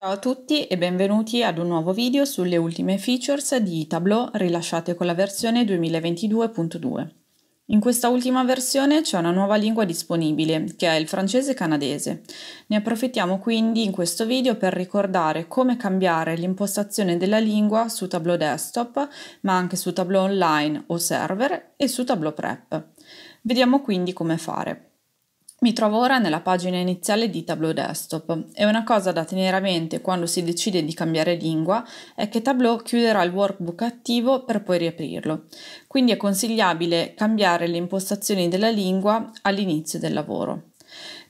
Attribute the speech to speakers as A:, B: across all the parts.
A: Ciao a tutti e benvenuti ad un nuovo video sulle ultime features di Tableau rilasciate con la versione 2022.2. In questa ultima versione c'è una nuova lingua disponibile, che è il francese canadese. Ne approfittiamo quindi in questo video per ricordare come cambiare l'impostazione della lingua su Tableau Desktop, ma anche su Tableau Online o Server e su Tableau Prep. Vediamo quindi come fare. Mi trovo ora nella pagina iniziale di Tableau Desktop e una cosa da tenere a mente quando si decide di cambiare lingua è che Tableau chiuderà il workbook attivo per poi riaprirlo, quindi è consigliabile cambiare le impostazioni della lingua all'inizio del lavoro.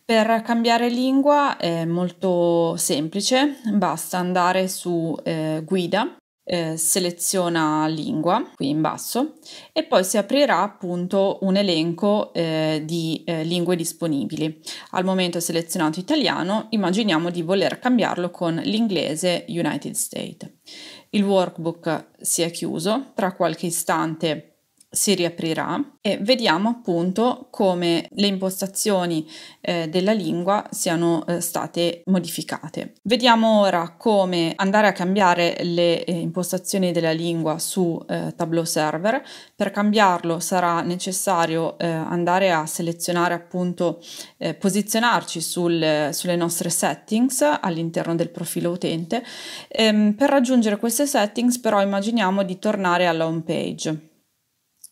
A: Per cambiare lingua è molto semplice, basta andare su eh, Guida eh, seleziona lingua qui in basso e poi si aprirà appunto un elenco eh, di eh, lingue disponibili. Al momento selezionato italiano, immaginiamo di voler cambiarlo con l'inglese United States. Il workbook si è chiuso, tra qualche istante si riaprirà e vediamo appunto come le impostazioni eh, della lingua siano eh, state modificate. Vediamo ora come andare a cambiare le eh, impostazioni della lingua su eh, Tableau Server. Per cambiarlo sarà necessario eh, andare a selezionare appunto eh, posizionarci sul, sulle nostre settings all'interno del profilo utente. Ehm, per raggiungere queste settings però immaginiamo di tornare alla home page.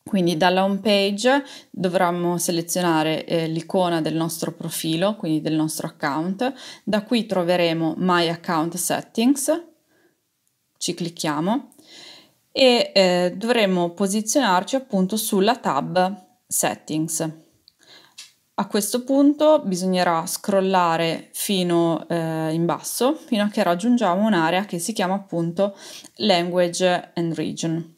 A: Quindi dalla home page dovremmo selezionare eh, l'icona del nostro profilo, quindi del nostro account. Da qui troveremo My Account Settings, ci clicchiamo e eh, dovremo posizionarci appunto sulla tab Settings. A questo punto bisognerà scrollare fino eh, in basso, fino a che raggiungiamo un'area che si chiama appunto Language and Region.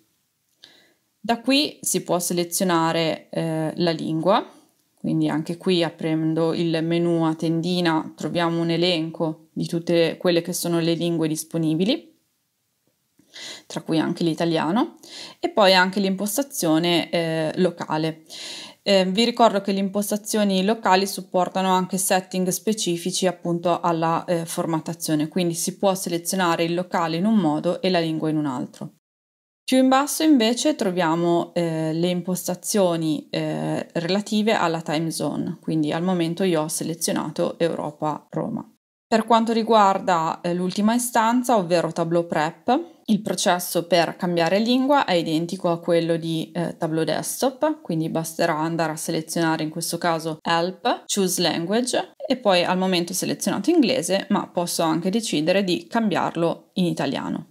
A: Da qui si può selezionare eh, la lingua, quindi anche qui aprendo il menu a tendina troviamo un elenco di tutte quelle che sono le lingue disponibili, tra cui anche l'italiano, e poi anche l'impostazione eh, locale. Eh, vi ricordo che le impostazioni locali supportano anche setting specifici appunto alla eh, formattazione, quindi si può selezionare il locale in un modo e la lingua in un altro. Più in basso invece troviamo eh, le impostazioni eh, relative alla time zone, quindi al momento io ho selezionato Europa-Roma. Per quanto riguarda eh, l'ultima istanza, ovvero Tableau Prep, il processo per cambiare lingua è identico a quello di eh, Tableau Desktop, quindi basterà andare a selezionare in questo caso Help, Choose Language e poi al momento ho selezionato inglese, ma posso anche decidere di cambiarlo in italiano.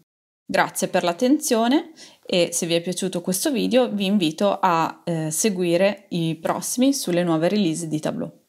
A: Grazie per l'attenzione e se vi è piaciuto questo video vi invito a eh, seguire i prossimi sulle nuove release di Tableau.